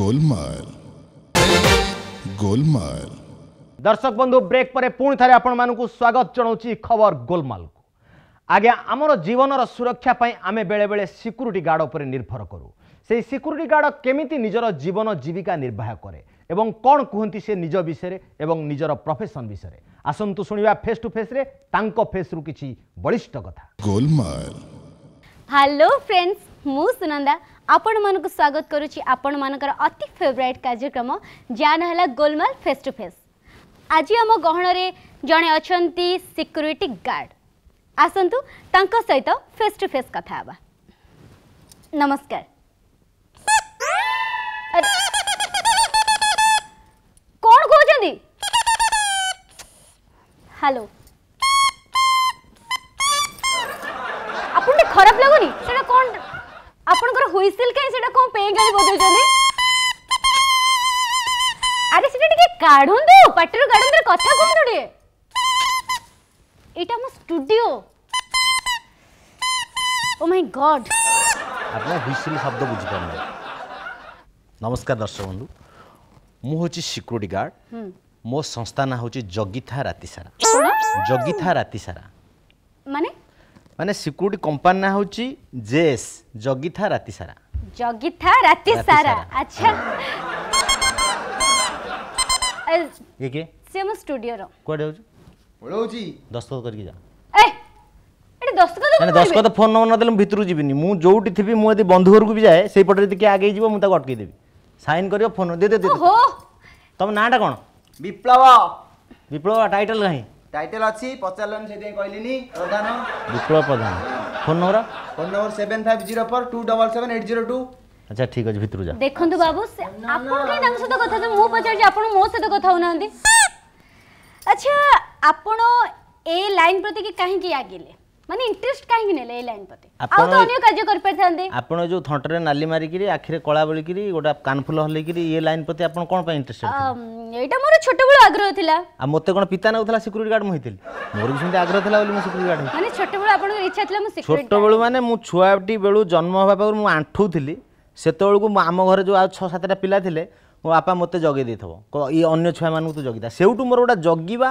গোলমাল গোলমাল দর্শক বন্ধু ব্রেক পরে পুঁ থাকে আপনার স্বাগত জনাওছি খবর গোলমাল আজ্ঞা আমার জীবনর সুরক্ষা পাই আমি বেড়ে বেড়ে সিকুরিটি গার্ড উপরে নির্ভর করু সেই সিকুরিটি গার্ড কেমিতি নিজের জীবন জীবিকা নির্বাহ করে এবং কণ কুহতি সে নিজ বিষয়ে এবং নিজের প্রফেসন বিষয়ে আসন্তু শুণবা ফেস টু ফেসরে তাঙ্ক ফেসরু কিছু বলিষ্ঠ কথা গোলমাল হ্যালো ফ্রেন্ডস মু সুনন্দা ଆପଣମାନଙ୍କୁ ସ୍ୱାଗତ କରୁଛି ଆପଣମାନଙ୍କର ଅତି ଫେଭରାଇଟ୍ କାର୍ଯ୍ୟକ୍ରମ ଯାହା ନାଁ ହେଲା ଗୋଲମାଲ ଫେସ୍ ଟୁ ଫେସ୍ ଆଜି ଆମ ଗହଣରେ ଜଣେ ଅଛନ୍ତି ସିକ୍ୟୁରିଟି ଗାର୍ଡ଼ ଆସନ୍ତୁ ତାଙ୍କ ସହିତ ଫେସ୍ ଟୁ ଫେସ୍ କଥା ହେବା ନମସ୍କାର କ'ଣ କହୁଛନ୍ତି ହ୍ୟାଲୋ ଆପଣ ଟିକେ ଖରାପ ଲାଗୁନି ସେଇଟା କ'ଣ ଆପଣଙ୍କର ହୁଇସିଲ୍ କାହିଁ ସେଇଟା କ'ଣ ପେଇଁ ଗାଳି ବଜାଉଛନ୍ତି ଆରେ ସେଇଟା ଟିକେ କାଢ଼ନ୍ତୁ ପାଟିରୁ କାଢ଼ନ୍ତୁ କଥା କୁହନ୍ତୁ ଟିକେ ଏଇଟା ଆମ ଷ୍ଟୁଡିଓ ଓ ମାଇ ଗଡ୍ ଆପଣ ହୁଇସିଲ୍ ଶବ୍ଦ ବୁଝିପାରନ୍ତି ନମସ୍କାର ଦର୍ଶକ ବନ୍ଧୁ ମୁଁ ହେଉଛି ସିକ୍ୟୁରିଟି ଗାର୍ଡ଼ ମୋ ସଂସ୍ଥା ନାଁ ହେଉଛି ଜଗିଥା ରାତିସାରା ଜଗିଥା ରାତିସାରା ମାନେ ସିକ୍ୟୁରିଟି କମ୍ପାନୀ ନାଁ ହେଉଛି ଜେଏସ୍ ଜଗିଥା ରାତି ସାରା ଜଗିଥା ରାତି ସାରା ଆଚ୍ଛା ଇଏ କିଏ ସେ ଆମ ଷ୍ଟୁଡିଓର କୁଆଡ଼େ ଯାଉଛୁ ପଳଉଛି ଦସ୍ତଖତ କରିକି ଯା ଦସ୍ତଖତ ଫୋନ୍ ନମ୍ବର ନଦେଲେ ମୁଁ ଭିତରକୁ ଯିବିନି ମୁଁ ଯୋଉଠି ଥିବି ମୁଁ ଯଦି ବନ୍ଧୁ ଘରକୁ ବି ଯାଏ ସେଇପଟେ ଯଦି କିଏ ଆଗେଇ ଯିବ ମୁଁ ତାକୁ ଅଟକେଇ ଦେବି ସାଇନ୍ କରିବ ଫୋନ୍ ଦେଇ ଦେ ତମ ନାଁଟା କ'ଣ ବିପ୍ଳବ ବିପ୍ଳବ ଟାଇଟଲ୍ କାହିଁ টাইটেল আছে পচারলনি সেইদিন কইলিনি Pradhan Biplab Pradhan phone number phone number seven five zero four two double seven eight zero two আচ্ছা ঠিক আছে ভিতর যা দেখুন বাবু আপন কাই তাঙ্ক সহ কথা মু পচারছি আপন মো সহ কথা হউনাহান্তি আচ্ছা আপন এই লাইন প্রতি কি কাহিকি আগিলে মানে ইন্টারেস্ট কাহিকি নেলে এই লাইন প্রতি আপনি তো অন্য কাজ করি পারতান্তে আপনি যে থন্টরে নালি মারি কিরি আখিরে কলা বলি কিরি গোটা কানফুল হলে কিরি এই লাইন প্রতি আপনি কোন পাই ইন্টারেস্ট এইটা মোর ছোট বেলা আগ্রহ থিলা আর মতে কোন পিতা নাউথলা সিকিউরিটি গার্ড মহিতিল মোর কি সেমতে আগ্রহ থিলা বলি মু সিকিউরিটি গার্ড মানে ছোট বেলা আপনার ইচ্ছা থিলা মু সিকিউরিটি ছোট বেলা মানে মু ছুয়াটি বেলু জন্ম হবা পাগর মু আঁঠু থিলি সেতবেলকু আম ঘরে যে আর ছ সাতটা পিলা থিলে ମୋ ବାପା ମୋତେ ଜଗେଇ ଦେଇଥିବ ଇଏ ଅନ୍ୟ ଛୁଆମାନଙ୍କୁ ତୁ ଜଗିଦା ସେଇଠୁ ମୋର ଗୋଟେ ଜଗିବା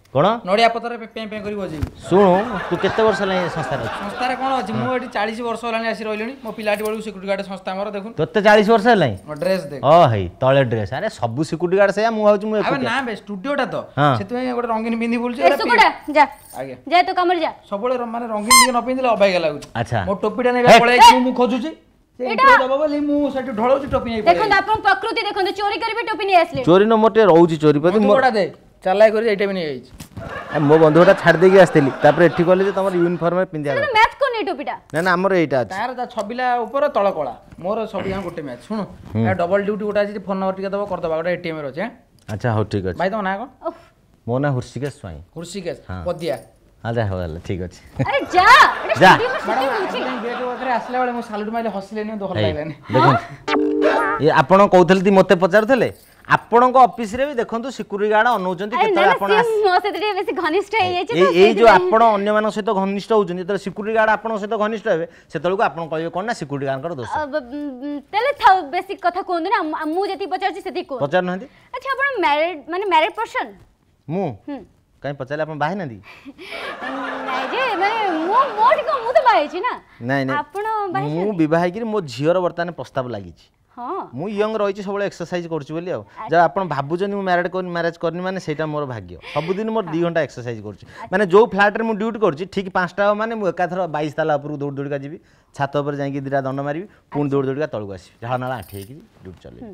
কোণ নড়িয়া পতরে পেঁ পেঁ করি বজেই শুণু তু কেতে বর্ষ হলাই সংস্থার আছি সংস্থার কোণ আছে মু এটি 40 বর্ষ হলানি আসি রইলনি মো পিলাটি বড় সিকিউরিটি গার্ড সংস্থা আমার দেখুন তোতে 40 বর্ষ হলাই ড্রেস দেখ ও হেই তলে ড্রেস আরে সব সিকিউরিটি গার্ড সেয়া মু ভাবছি মু আবে না বে স্টুডিওটা তো সেতু গোটে রঙিন পিন্ধি বলছি এটা কোটা যা আগে যা তো কামর যা সবলে মানে রঙিন দিকে ন পিন্ধিলে অবাইগা লাগুছি আচ্ছা মো টপিটা নেবে পড়াই মু খোঁজুছি দেখুন আপনার প্রকৃতি দেখুন চোরি করিবে টপি নিয়ে আসলে চোরি ন মোটে রহুছি চোরি প্রতি মোটা দেখ ଚାଲାଇ କରି ଏଇଟା ବି ନେଇଯାଇଛି ମୋ ବନ୍ଧୁଟା ଛାଡ଼ି ଦେଇକି ଆସିଥିଲି ତାପରେ ଏଠି କଲେ ଯେ ତମର ୟୁନିଫର୍ମ ପିନ୍ଧିବା ମ୍ୟାଚ୍ କରୁନି ଏଇ ଟୋପିଟା ନା ନା ଆମର ଏଇଟା ଅଛି ତାର ତା ଛବିଲା ଉପର ତଳ କଳା ମୋର ସବୁ ଯାକ ଗୋଟେ ମ୍ୟାଚ୍ ଶୁଣୁ ଡବଲ ଡ୍ୟୁଟି ଗୋଟେ ଅଛି ଫୋନ୍ ନମ୍ବର ଟିକେ ଦେବ କରିଦେବା ଗୋଟେ ଏଟିଏମ୍ ରେ ଅଛି ଆଚ୍ଛା ହଉ ଠିକ୍ ଅଛି ଭାଇ ତମ ନାଁ କ'ଣ ମୋ ନାଁ ହୃଷିକେଶ ସ୍ୱାଇଁ ହୃଷିକେଶ ପଦିଆ ଆଚ୍ଛା ହଉ ହେଲା ଠିକ୍ ଅଛି ଆରେ ଯା ଯା ଆସିଲା ବେଳେ ମୁଁ ସାଲୁଟ୍ ମାରିଲେ ହସିଲେନି ଭଲ ଲାଗିଲାନି ଆପଣ କହୁଥିଲେ ମୋତେ ପଚାରୁଥିଲେ ଆପଣଙ୍କ ଅଫିସରେ ବି ଦେଖନ୍ତୁ ସିକ୍ୟୁରିଟି ଗାର୍ଡ ଅନଉଛନ୍ତି କେତେବେଳେ ଆପଣ ଏଇ ଯୋଉ ଆପଣ ଅନ୍ୟମାନଙ୍କ ସହିତ ଘନିଷ୍ଠ ହଉଛନ୍ତି ଯେତେବେଳେ ସିକ୍ୟୁରିଟି ଗାର୍ଡ ଆପଣଙ୍କ ସହିତ ଘନିଷ୍ଠ ହେବେ ସେତେବେଳକୁ ଆପଣ କହିବେ କ'ଣ ନା ସିକ୍ୟୁରିଟି ଗାର୍ଡଙ୍କର ଦୋଷ ତାହେଲେ ଥାଉ ବେଶୀ କଥା କୁହନ୍ତୁ ନା ମୁଁ ଯେତିକି ପଚାରୁଛି ସେତିକି କୁହ ପଚାରୁ ନାହାନ୍ତି ଆଚ୍ଛା ଆପଣ ମ୍ୟାରେଡ୍ ମାନେ ମ୍ୟାରେଡ୍ ପର୍ସନ୍ ମୁଁ କାଇଁ ପଚାରିଲେ ଆପଣ ବାହା ହେଇନାହାନ୍ତି ନାଇଁ ଯେ ମାନେ ମୁଁ ମୋଠି କଣ ମୁଁ ତ ବାହା ହେଇଛି ନା ନାଇଁ ନାଇଁ ଆପଣ ମୁଁ ବିବାହ ହେଇକିରି ମୋ ଝିଅର ବର୍ତ୍ତମାନ ପ୍ରସ୍ତାବ ଲାଗିଛି ମୁଁ ୟଙ୍ଗ ରହିଛି ସବୁବେଳେ ଏକ୍ସରସାଇଜ କରୁଛି ବୋଲି ଆଉ ଯାହା ଆପଣ ଭାବୁଛନ୍ତି ମୁଁ ମ୍ୟାରେଜ କରିନି ମ୍ୟାରେଜ କରିନି ମାନେ ସେଇଟା ମୋର ଭାଗ୍ୟ ସବୁଦିନ ମୋର ଦୁଇ ଘଣ୍ଟା ଏକ୍ସରସାଇଜ କରୁଛି ମାନେ ଯେଉଁ ଫ୍ଲାଟରେ ମୁଁ ଡ୍ୟୁଟି କରୁଛି ଠିକ୍ ପାଞ୍ଚଟା ହେବ ମାନେ ମୁଁ ଏକାଥର ବାଇଶ ତାଲା ଉପରକୁ ଦୌଡ଼ି ଦୌଡ଼ିକା ଯିବି ଛାତ ଉପରେ ଯାଇକି ଦୁଇଟା ଦଣ୍ଡ ମାରିବି ପୁଣି ଦୌଡ଼ି ଦୌଡ଼ିକା ତଳକୁ ଆସିବି ଝାଳ ନାଳ ଆଣ୍ଠି ହେଇକି ଡ୍ୟୁଟି ଚଲେଇବି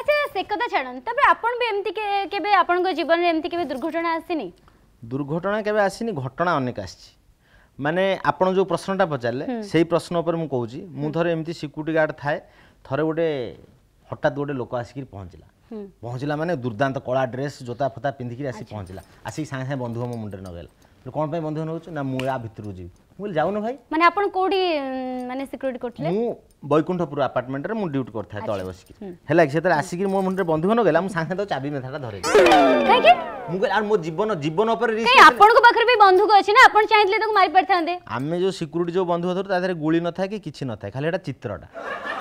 ଆଚ୍ଛା ସେ କଥା ଛାଡ଼ନ୍ତୁ ତାପରେ ଆପଣ ବି ଏମିତି କେବେ ଆପଣଙ୍କ ଜୀବନରେ ଏମିତି କେବେ ଦୁର୍ଘଟଣା ଆସିନି ଦୁର୍ଘଟଣା କେବେ ଆସିନି ଘଟଣା ଅନେକ ଆସିଛି ମାନେ ଆପଣ ଯେଉଁ ପ୍ରଶ୍ନଟା ପଚାରିଲେ ସେଇ ପ୍ରଶ୍ନ ଉପରେ ମୁଁ କହୁଛି ମୁଁ ଥରେ ଏମିତି ସିକ୍ୟୁରିଟି ଗାର୍ଡ଼ ଥାଏ ଥରେ ଗୋଟେ ହଠାତ୍ ଗୋଟେ ଲୋକ ଆସିକିରି ପହଞ୍ଚିଲା ପହଞ୍ଚିଲା ମାନେ ଦୁର୍ଦ୍ଦାନ୍ତ କଳା ଡ୍ରେସ୍ ଜୋତା ଫୋତା ପିନ୍ଧିକି ଆସି ପହଞ୍ଚିଲା ଆସିକି ସାଙ୍ଗେ ସାଙ୍ଗେ ବନ୍ଧୁକ ମୋ ମୁଣ୍ଡରେ ନଗେଇଲା କ'ଣ ପାଇଁ ବନ୍ଧୁକ ନେଉଛୁ ନା ମୁଁ ଆ ଭିତରକୁ ଯିବି ମୁଁ କହିଲି ଯାଉନ ଭାଇ ମାନେ ଆପଣ କେଉଁଠି ମାନେ ସିକ୍ୟୁରିଟି କରୁଥିଲେ ମୁଁ ବୈକୁଣ୍ଠପୁର ଆପାର୍ଟମେଣ୍ଟରେ ମୁଁ ଡ୍ୟୁଟି କରିଥାଏ ତଳେ ବସିକି ହେଲା କି ସେତେବେଳେ ଆସିକି ମୋ ମୁଣ୍ଡରେ ବନ୍ଧୁକ ନଗେଲା ମୁଁ ସାଙ୍ଗେ ସାଙ୍ଗେ ଚାବି ମେଥାଟା ଧରେଇଲି ମୁଁ କହିଲି ଆଉ ମୋ ଜୀବନ ଜୀବନ ଉପରେ ଆପଣଙ୍କ ପାଖରେ ବି ବନ୍ଧୁକ ଅଛି ନା ଆପଣ ଚାହିଁଥିଲେ ତାକୁ ମାରି ପାରିଥାନ୍ତେ ଆମେ ଯୋଉ ସିକ୍ୟୁରିଟି ଯୋଉ ବନ୍ଧୁକ ଧରୁ ତା ଦେହରେ ଗୁଳି ନଥାଏ କି କିଛି ନଥାଏ ଖାଲି ଏଇଟା ଚିତ୍ରଟା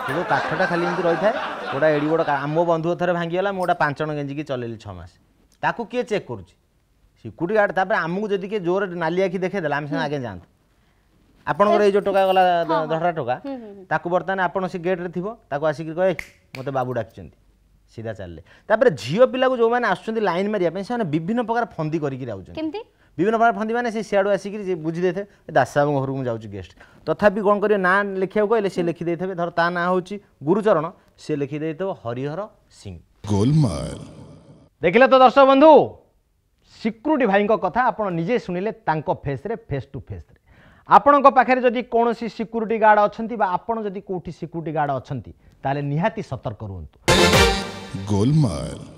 ଯେଉଁ କାଠଟା ଖାଲି ଏମିତି ରହିଥାଏ ଗୋଟା ଏଡ଼ି ବଡ଼ ଆମ ବନ୍ଧୁ ଥରେ ଭାଙ୍ଗିଗଲା ମୁଁ ଗୋଟେ ପାଞ୍ଚ ଜଣ ଗେଞ୍ଜିକି ଚଲେଇଲି ଛଅ ମାସ ତାକୁ କିଏ ଚେକ୍ କରୁଛି ସିକ୍ୟୁରିଟି ଗାର୍ଡ଼ ତାପରେ ଆମକୁ ଯଦି କିଏ ଜୋରରେ ନାଲି ଆଖି ଦେଖେଇଦେଲା ଆମେ ସେମାନେ ଆଗେ ଯାଆନ୍ତୁ ଆପଣଙ୍କର ଏଇ ଯେଉଁ ଟୋକା ଗଲା ଧରା ଟୋକା ତାକୁ ବର୍ତ୍ତମାନ ଆପଣ ସେ ଗେଟ୍ରେ ଥିବ ତାକୁ ଆସିକି କହେ ମୋତେ ବାବୁ ଡାକିଛନ୍ତି ସିଧା ଚାଲିଲେ ତାପରେ ଝିଅ ପିଲାକୁ ଯେଉଁମାନେ ଆସୁଛନ୍ତି ଲାଇନ୍ ମାରିବା ପାଇଁ ସେମାନେ ବିଭିନ୍ନ ପ୍ରକାର ଫନ୍ଦି କରିକି ଆସୁଛନ୍ତି বিভিন্ন ପ୍ରକାର ଫନ୍ଦିମାନେ ସେ ସିଆଡ଼ୁ ଆସିକିରି ସେ ବୁଝିଦେଇଥିବେ ଦାସ ସାହେବଙ୍କ ଘରକୁ ମୁଁ ଯାଉଛି ଗେଷ୍ଟ ତଥାପି କ'ଣ କରିବେ ନାଁ ଲେଖିବାକୁ କହିଲେ ସେ ଲେଖିଦେଇଥିବେ ଧର ତା ନାଁ ହେଉଛି ଗୁରୁଚରଣ ସେ ଲେଖିଦେଇଥିବ ହରିହର ସିଂ ଗୋଲମାଲ ଦେଖିଲେ ତ ଦର୍ଶକ ବନ୍ଧୁ ସିକ୍ୟୁରିଟି ଭାଇଙ୍କ କଥା ଆପଣ ନିଜେ ଶୁଣିଲେ ତାଙ୍କ ଫେସ୍ରେ ଫେସ୍ ଟୁ ଫେସ୍ରେ ଆପଣଙ୍କ ପାଖରେ ଯଦି କୌଣସି ସିକ୍ୟୁରିଟି ଗାର୍ଡ଼ ଅଛନ୍ତି ବା ଆପଣ ଯଦି କେଉଁଠି ସିକ୍ୟୁରିଟି ଗାର୍ଡ଼ ଅଛନ୍ତି ତାହେଲେ ନିହାତି ସତର୍କ ରୁହନ୍ତୁ ଗୋଲମାଲ